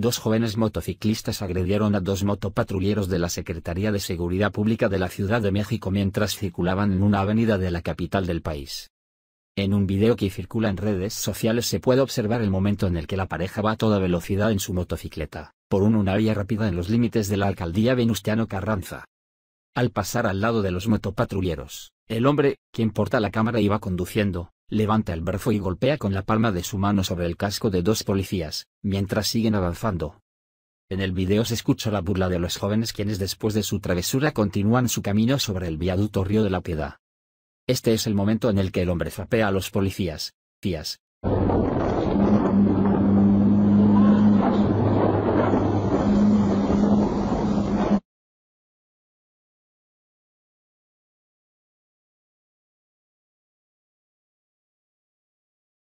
dos jóvenes motociclistas agredieron a dos motopatrulleros de la Secretaría de Seguridad Pública de la Ciudad de México mientras circulaban en una avenida de la capital del país. En un video que circula en redes sociales se puede observar el momento en el que la pareja va a toda velocidad en su motocicleta, por una vía rápida en los límites de la alcaldía Venustiano Carranza. Al pasar al lado de los motopatrulleros, el hombre, quien porta la cámara iba conduciendo, levanta el brazo y golpea con la palma de su mano sobre el casco de dos policías, mientras siguen avanzando. En el video se escucha la burla de los jóvenes quienes después de su travesura continúan su camino sobre el viaducto Río de la Piedad. Este es el momento en el que el hombre zapea a los policías, tías.